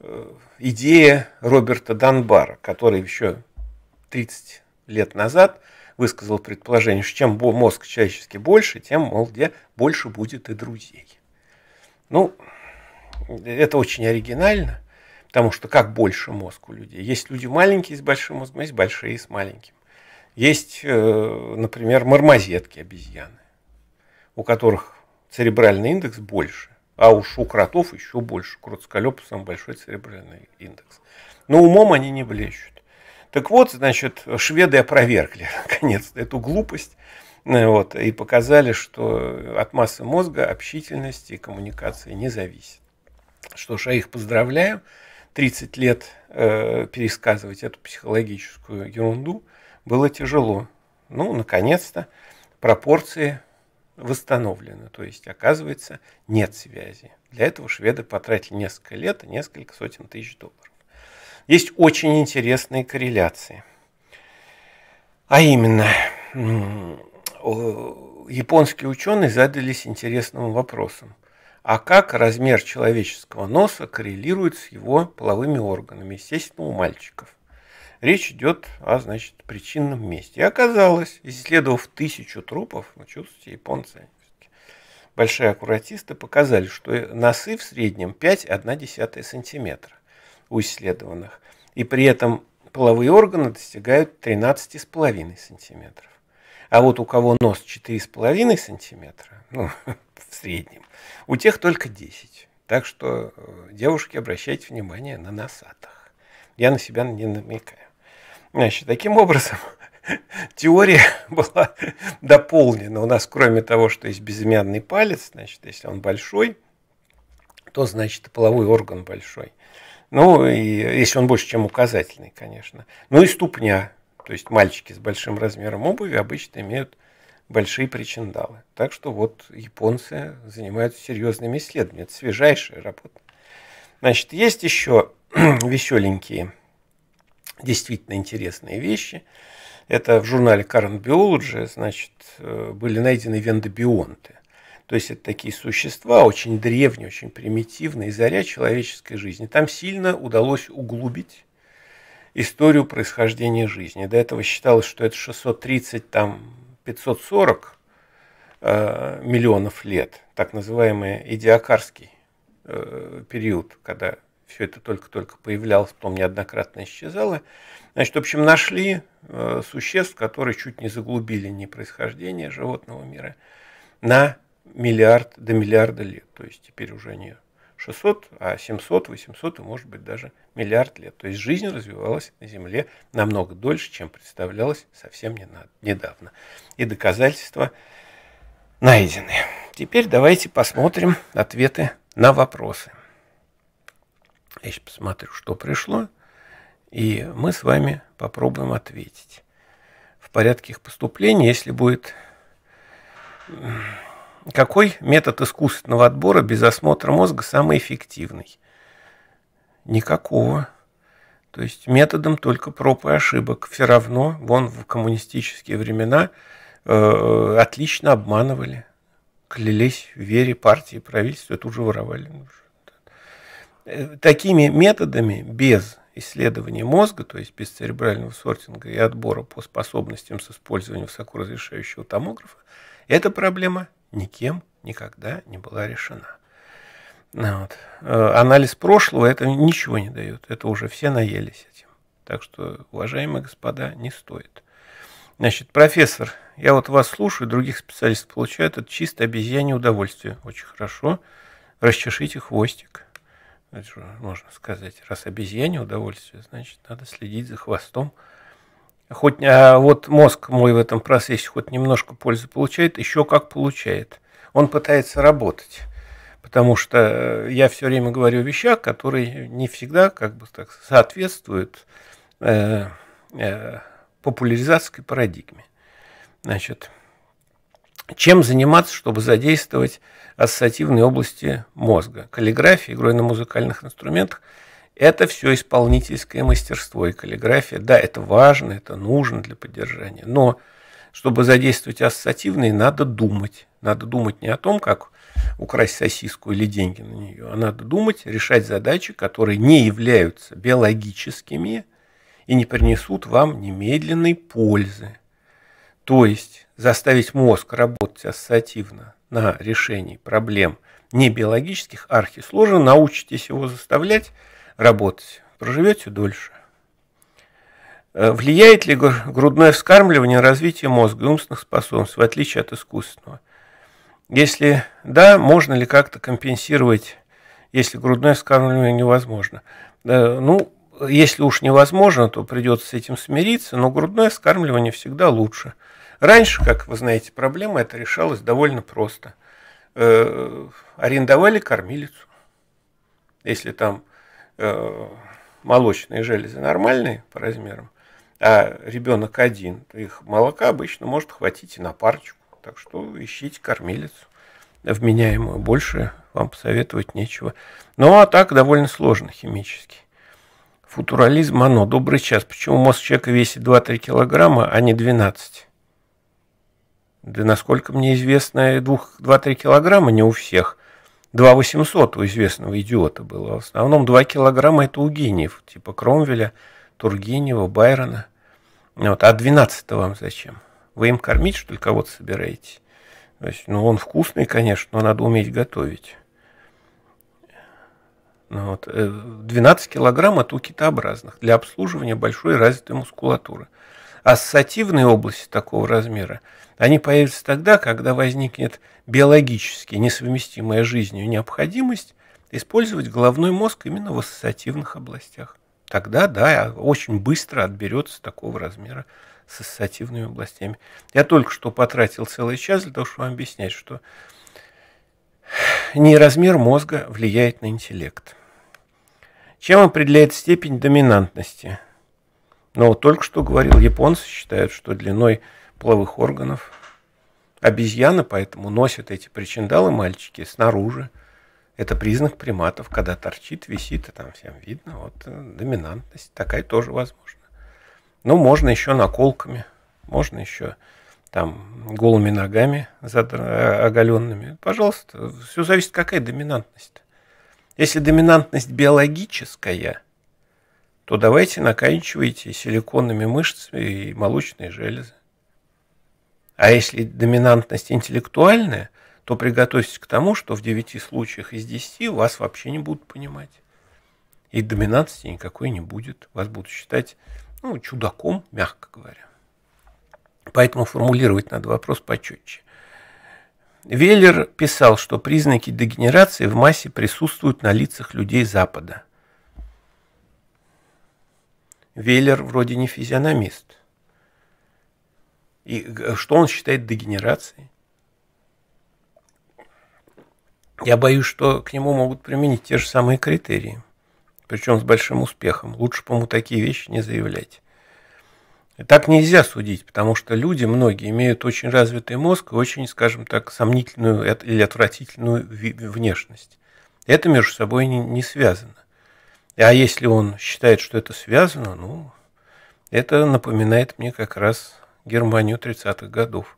э, идея Роберта Данбара, который еще 30 лет назад высказал предположение, что чем мозг человеческий больше, тем, мол, где больше будет и друзей. Ну, это очень оригинально, потому что как больше мозг у людей? Есть люди маленькие с большим мозгом, есть большие с маленьким. Есть, э, например, мормозетки обезьяны, у которых церебральный индекс больше, а уж у кротов еще больше. Крот скалеп самый большой церебральный индекс. Но умом они не блещут. Так вот, значит, шведы опровергли, (laughs) наконец, эту глупость. Э, вот, и показали, что от массы мозга общительность и коммуникация не зависит. Что ж, я их поздравляю. 30 лет э, пересказывать эту психологическую ерунду – было тяжело. Ну, наконец-то пропорции восстановлены. То есть, оказывается, нет связи. Для этого шведы потратили несколько лет и несколько сотен тысяч долларов. Есть очень интересные корреляции. А именно, э, японские ученые задались интересным вопросом. А как размер человеческого носа коррелирует с его половыми органами, естественно, у мальчиков? Речь идет о, значит, причинном месте. И оказалось, исследовав тысячу трупов, ну, чувствуете, японцы большие аккуратисты показали, что носы в среднем 5,1 сантиметра у исследованных. И при этом половые органы достигают 13,5 сантиметров. А вот у кого нос 4,5 сантиметра, (laughs) ну, в среднем, у тех только 10. Так что, э, девушки, обращайте внимание на носатых. Я на себя не намекаю. Значит, таким образом, (laughs) теория (laughs) была дополнена. У нас, кроме того, что есть безымянный палец, значит, если он большой, то, значит, половой орган большой. Ну, и если он больше, чем указательный, конечно. Ну и ступня. То есть мальчики с большим размером обуви обычно имеют большие причиндалы. Так что вот японцы занимаются серьезными исследованиями. Это свежайшая работа. Значит, есть еще (clears throat) веселенькие действительно интересные вещи. Это в журнале Current Biology, значит, э, были найдены вендобионты. То есть это такие существа, очень древние, очень примитивные, заря человеческой жизни. Там сильно удалось углубить историю происхождения жизни. До этого считалось, что это 630, там 540 э, миллионов лет, так называемый идиокарский э, период, когда все это только-только появлялось, потом неоднократно исчезало. Значит, в общем, нашли э, существ, которые чуть не заглубили не происхождение животного мира на миллиард до миллиарда лет. То есть теперь уже не 600, а 700, 800 и, может быть, даже миллиард лет. То есть жизнь развивалась на Земле намного дольше, чем представлялось совсем не на, недавно. И доказательства найдены. Теперь давайте посмотрим ответы на вопросы. Я сейчас посмотрю, что пришло. И мы с вами попробуем ответить. В порядке их поступления, если будет... Какой метод искусственного отбора без осмотра мозга самый эффективный? Никакого. То есть методом только проб и ошибок. Все равно, вон в коммунистические времена э, отлично обманывали, клялись в вере партии и правительства, тут же воровали такими методами без исследования мозга, то есть без церебрального сортинга и отбора по способностям с использованием высокоразрешающего томографа, эта проблема никем никогда не была решена. Ну вот. Э, анализ прошлого это ничего не дает, это уже все наелись этим. Так что, уважаемые господа, не стоит. Значит, профессор, я вот вас слушаю, других специалистов получают от чисто обезьяне удовольствие. Очень хорошо. Расчешите хвостик. Это же можно сказать, раз обезьяне удовольствие, значит, надо следить за хвостом. Хоть, а вот мозг мой в этом процессе хоть немножко пользы получает, еще как получает. Он пытается работать, потому что э, я все время говорю о вещах, которые не всегда как бы так соответствуют э, э, популяризаторской парадигме. Значит, чем заниматься, чтобы задействовать ассоциативные области мозга. Каллиграфия, игрой на музыкальных инструментах – это все исполнительское мастерство. И каллиграфия, да, это важно, это нужно для поддержания. Но чтобы задействовать ассоциативные, надо думать. Надо думать не о том, как украсть сосиску или деньги на нее, а надо думать, решать задачи, которые не являются биологическими и не принесут вам немедленной пользы. То есть заставить мозг работать ассоциативно на решении проблем не биологических а архи сложно, научитесь его заставлять работать, проживете дольше. Э, влияет ли грудное вскармливание на развитие мозга и умственных способностей, в отличие от искусственного? Если да, можно ли как-то компенсировать, если грудное вскармливание невозможно? Э, ну, если уж невозможно, то придется с этим смириться, но грудное вскармливание всегда лучше – Раньше, как вы знаете, проблема это решалась довольно просто. Э, арендовали кормилицу. Если там э, молочные железы нормальные по размерам, а ребенок один, то их молока обычно может хватить и на парочку. Так что ищите кормилицу вменяемую. Больше вам посоветовать нечего. Ну, а так довольно сложно химически. Футурализм, оно, добрый час. Почему мозг человека весит 2-3 килограмма, а не 12? Да, насколько мне известно, 2-3 килограмма не у всех. 2 800 у известного идиота было. В основном 2 килограмма это у гениев, типа Кромвеля, Тургенева, Байрона. Вот, а 12 вам зачем? Вы им кормить, что ли, кого-то собираетесь? То есть, ну, он вкусный, конечно, но надо уметь готовить. Ну, вот, 12 э, килограмм от у китообразных для обслуживания большой развитой мускулатуры – ассоциативные области такого размера, они появятся тогда, когда возникнет биологически несовместимая жизнью необходимость использовать головной мозг именно в ассоциативных областях. Тогда, да, очень быстро отберется такого размера с ассоциативными областями. Я только что потратил целый час для того, чтобы вам объяснять, что не размер мозга влияет на интеллект. Чем определяет степень доминантности – но вот только что говорил, японцы считают, что длиной половых органов обезьяны, поэтому носят эти причиндалы мальчики снаружи. Это признак приматов, когда торчит, висит, и там всем видно. Вот э, доминантность такая тоже возможна. Но ну, можно еще наколками, можно еще там голыми ногами, э, оголенными. Пожалуйста, все зависит, какая доминантность. Если доминантность биологическая – то давайте наканчивайте силиконными мышцами и молочные железы. А если доминантность интеллектуальная, то приготовьтесь к тому, что в 9 случаях из 10 вас вообще не будут понимать. И доминантности никакой не будет. Вас будут считать ну, чудаком, мягко говоря. Поэтому формулировать надо вопрос почетче. Веллер писал, что признаки дегенерации в массе присутствуют на лицах людей Запада – Веллер вроде не физиономист. И э, что он считает дегенерацией? Я боюсь, что к нему могут применить те же самые критерии. Причем с большим успехом. Лучше, по-моему, такие вещи не заявлять. И так нельзя судить, потому что люди, многие, имеют очень развитый мозг и очень, скажем так, сомнительную э, или отвратительную внешность. Это между собой не, не связано. А если он считает, что это связано, ну, это напоминает мне как раз Германию 30-х годов.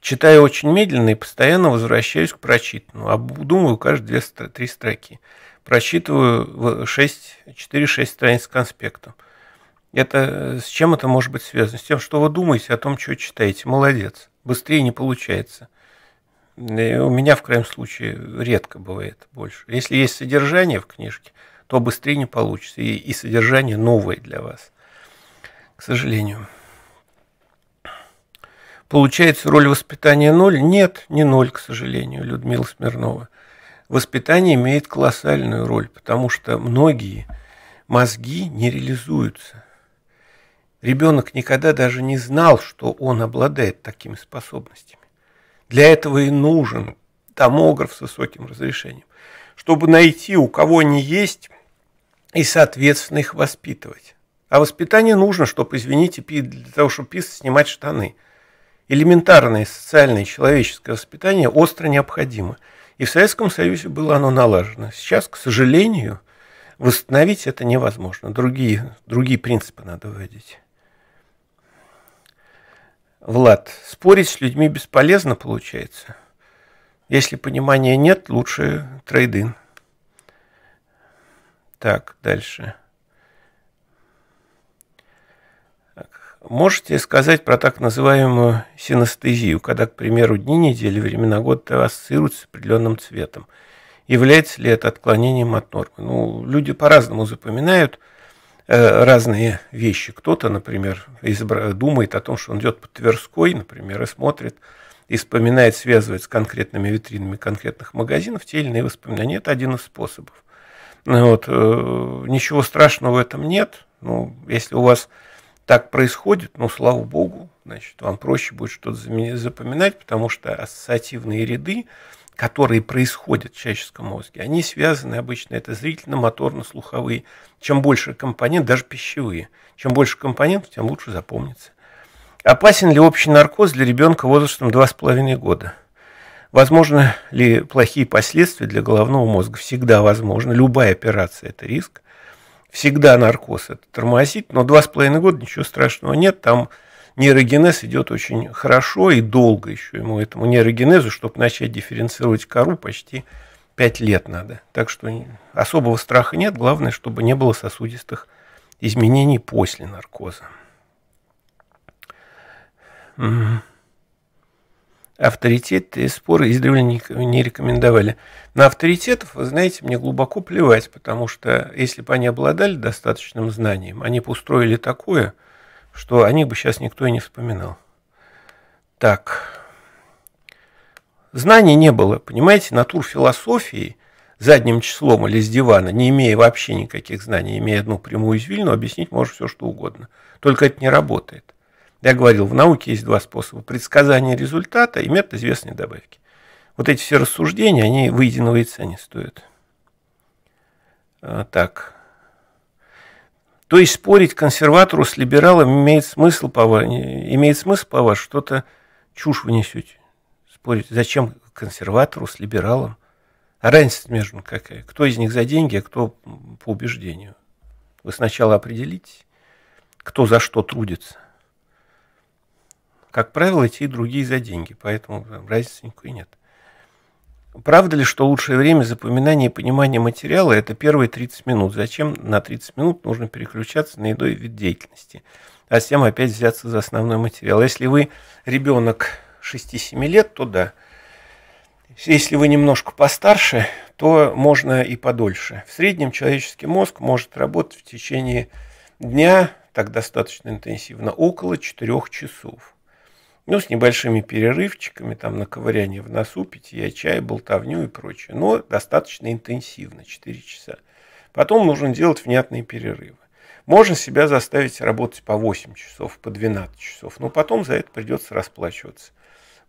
Читаю очень медленно и постоянно возвращаюсь к прочитанному. Обдумываю а каждые две-три строки. Прочитываю 4-6 страниц конспектом. Это э, с чем это может быть связано? С тем, что вы думаете о том, что читаете. Молодец. Быстрее не получается. У меня, в крайнем случае, редко бывает больше. Если есть содержание в книжке, то быстрее не получится. И, и содержание новое для вас, к сожалению. Получается, роль воспитания ноль? Нет, не ноль, к сожалению, Людмила Смирнова. Воспитание имеет колоссальную роль, потому что многие мозги не реализуются. Ребенок никогда даже не знал, что он обладает такими способностями. Для этого и нужен томограф с высоким разрешением, чтобы найти, у кого они есть, и, соответственно, их воспитывать. А воспитание нужно, чтобы, извините, для того, чтобы писать, снимать штаны. Элементарное социальное и человеческое воспитание остро необходимо. И в Советском Союзе было оно налажено. Сейчас, к сожалению, восстановить это невозможно. Другие, другие принципы надо вводить. Влад, спорить с людьми бесполезно получается. Если понимания нет, лучше трейдин. Так, дальше. можете сказать про так называемую синестезию, когда, к примеру, дни, недели, времена года ассоциируются с определенным цветом? Является ли это отклонением от нормы? Ну, люди по-разному запоминают – Э, разные вещи. Кто-то, например, избра... думает о том, что он идет по Тверской, например, и смотрит, и вспоминает, связывает с конкретными витринами конкретных магазинов те или иные воспоминания. Это один из способов. Ну вот. Э, ничего страшного в этом нет. Ну, если у вас так происходит, ну, слава богу, значит, вам проще будет что-то запоминать, потому что ассоциативные ряды которые происходят в человеческом мозге, они связаны обычно, это зрительно-моторно-слуховые. Чем больше компонент, даже пищевые, чем больше компонентов, тем лучше запомнится. Опасен ли общий наркоз для ребенка возрастом 2,5 года? Возможно ли плохие последствия для головного мозга? Всегда возможно. Любая операция – это риск. Всегда наркоз – это тормозит. Но 2,5 года ничего страшного нет. Там нейрогенез идет очень хорошо и долго еще ему этому нейрогенезу, чтобы начать дифференцировать кору, почти 5 лет надо. Так что особого страха нет, главное, чтобы не было сосудистых изменений после наркоза. Угу. Авторитет и споры издревле не рекомендовали. На авторитетов, вы знаете, мне глубоко плевать, потому что если бы они обладали достаточным знанием, они бы устроили такое – что о них бы сейчас никто и не вспоминал. Так. Знаний не было, понимаете, натур философии задним числом или с дивана, не имея вообще никаких знаний, имея одну прямую извилину, объяснить можно все что угодно. Только это не работает. Я говорил, в науке есть два способа. Предсказание результата и метод известной добавки. Вот эти все рассуждения, они выеденного яйца не стоят. А, так, то есть спорить консерватору с либералом имеет смысл по вас, имеет смысл по вас, что-то чушь вы несете. Спорить, зачем консерватору с либералом? А разница между какая? Кто из них за деньги, а кто по убеждению? Вы сначала определитесь, кто за что трудится. Как правило, те и другие за деньги, поэтому разницы никакой нет. Правда ли, что лучшее время запоминания и понимания материала – это первые 30 минут? Зачем на 30 минут нужно переключаться на иной вид деятельности? А затем опять взяться за основной материал. Если вы ребенок 6-7 лет, то да. Если вы немножко постарше, то можно и подольше. В среднем человеческий мозг может работать в течение дня, так достаточно интенсивно, около 4 часов. Ну, с небольшими перерывчиками, там, на ковыряние в носу, питье чая, болтовню и прочее. Но достаточно интенсивно, 4 часа. Потом нужно делать внятные перерывы. Можно себя заставить работать по 8 часов, по 12 часов, но потом за это придется расплачиваться.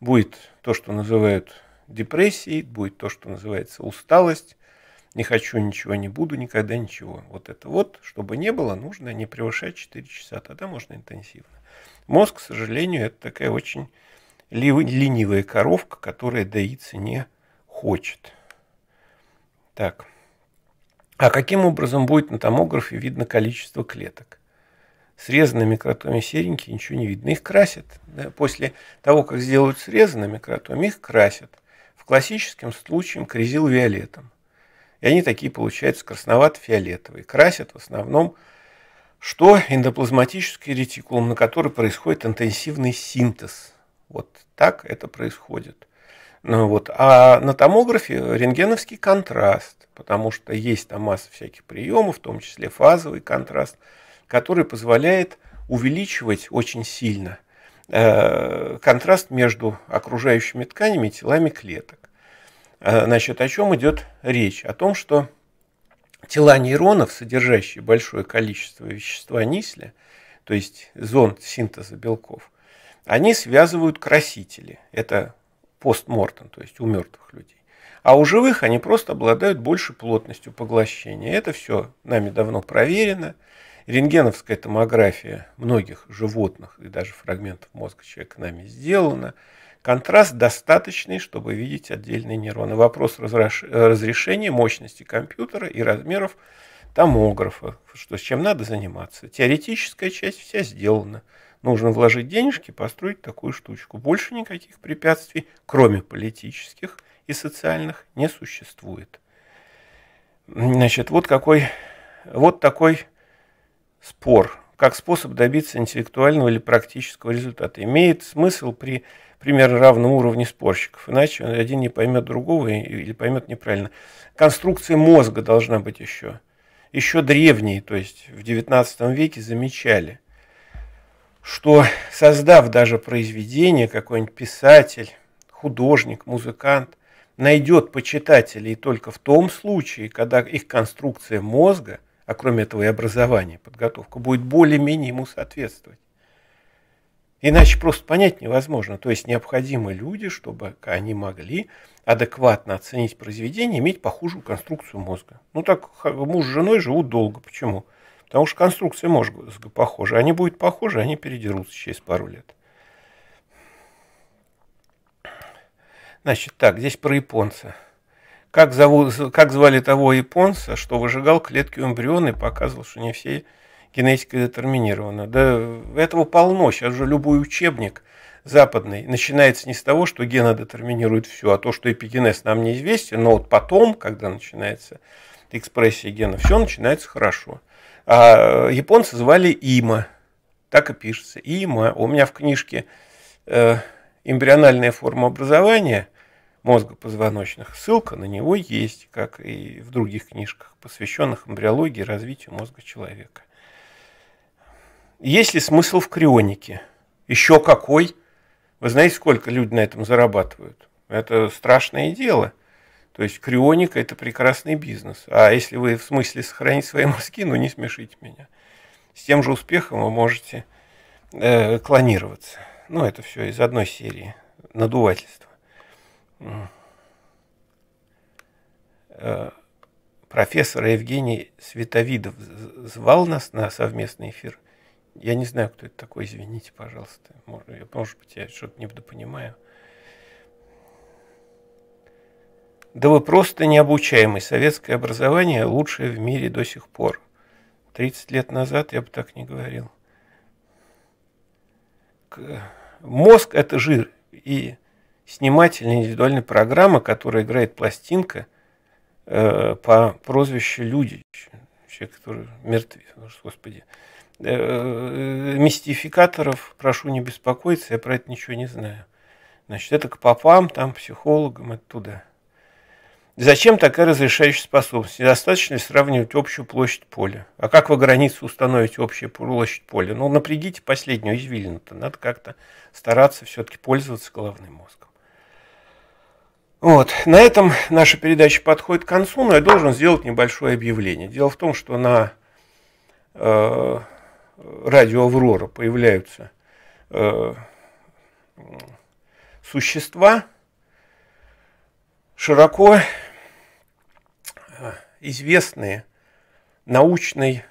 Будет то, что называют депрессией, будет то, что называется усталость, не хочу ничего, не буду никогда ничего. Вот это вот, чтобы не было, нужно не превышать 4 часа, тогда можно интенсивно. Мозг, к сожалению, это такая очень ленивая коровка, которая доиться не хочет. Так. А каким образом будет на томографе видно количество клеток? Срезанные микротоми серенькие, ничего не видно. Их красят. Да? После того, как сделают срезы на микротоми, их красят. В классическом случае кризил виолетом. И они такие получаются красновато-фиолетовые. Красят в основном что эндоплазматический ретикулум, на который происходит интенсивный синтез. Вот так это происходит. Ну, вот. А на томографе рентгеновский контраст, потому что есть там масса всяких приемов, в том числе фазовый контраст, который позволяет увеличивать очень сильно э, контраст между окружающими тканями и телами клеток. Значит, э, о чем идет речь? О том, что тела нейронов, содержащие большое количество вещества нисля, то есть зон синтеза белков, они связывают красители. Это постмортом, то есть у мертвых людей. А у живых они просто обладают большей плотностью поглощения. Это все нами давно проверено. Рентгеновская томография многих животных и даже фрагментов мозга человека нами сделана. Контраст достаточный, чтобы видеть отдельные нейроны. Вопрос разрешения, мощности компьютера и размеров томографа, что с чем надо заниматься. Теоретическая часть вся сделана. Нужно вложить денежки, построить такую штучку. Больше никаких препятствий, кроме политических и социальных, не существует. Значит, вот какой, вот такой спор как способ добиться интеллектуального или практического результата. Имеет смысл при примерно равном уровне спорщиков, иначе один не поймет другого или поймет неправильно. Конструкция мозга должна быть еще. Еще древней, то есть в XIX веке замечали, что создав даже произведение, какой-нибудь писатель, художник, музыкант, найдет почитателей только в том случае, когда их конструкция мозга – а кроме этого и образование, подготовка, будет более-менее ему соответствовать. Иначе просто понять невозможно. То есть необходимы люди, чтобы они могли адекватно оценить произведение, иметь похожую конструкцию мозга. Ну так муж с женой живут долго. Почему? Потому что конструкция мозга похожа. Они будут похожи, они передерутся через пару лет. Значит, так, здесь про японца как, зовут, как звали того японца, что выжигал клетки эмбриона и показывал, что не все генетика детерминирована. Да этого полно. Сейчас же любой учебник западный начинается не с того, что гена детерминирует все, а то, что эпигенез нам неизвестен, но вот потом, когда начинается экспрессия гена, все начинается хорошо. А японцы звали Има. Так и пишется. Има. У меня в книжке э, эмбриональная форма образования – мозга позвоночных. Ссылка на него есть, как и в других книжках, посвященных эмбриологии и развитию мозга человека. Есть ли смысл в крионике? Еще какой? Вы знаете, сколько люди на этом зарабатывают? Это страшное дело. То есть крионика – это прекрасный бизнес. А если вы в смысле сохранить свои мозги, ну не смешите меня. С тем же успехом вы можете э, клонироваться. Ну, это все из одной серии надувательства профессор Евгений Световидов звал нас на совместный эфир. Я не знаю, кто это такой, извините, пожалуйста. Может, может быть, я что-то недопонимаю. Да вы просто необучаемый. Советское образование лучшее в мире до сих пор. 30 лет назад я бы так не говорил. Мозг – это жир. И снимать или индивидуальная программа, которая играет пластинка э, по прозвищу люди, человек, который мертвец, господи. Э, э, мистификаторов, прошу не беспокоиться, я про это ничего не знаю. Значит, это к попам, там, психологам, оттуда. Зачем такая разрешающая способность? Недостаточно сравнивать общую площадь поля. А как вы границу установите общую площадь поля? Ну, напрягите последнюю извилину-то. Надо как-то стараться все-таки пользоваться головным мозгом. Вот. На этом наша передача подходит к концу, но я должен сделать небольшое объявление. Дело в том, что на э, радио Аврора появляются э, существа, широко э, известные научной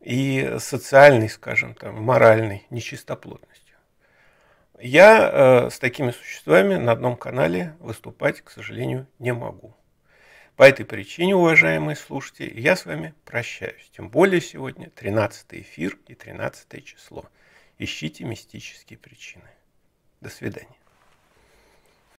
и социальной, скажем там, моральной нечистоплотности. Я э, с такими существами на одном канале выступать, к сожалению, не могу. По этой причине, уважаемые слушатели, я с вами прощаюсь. Тем более сегодня 13 эфир и 13 число. Ищите мистические причины. До свидания.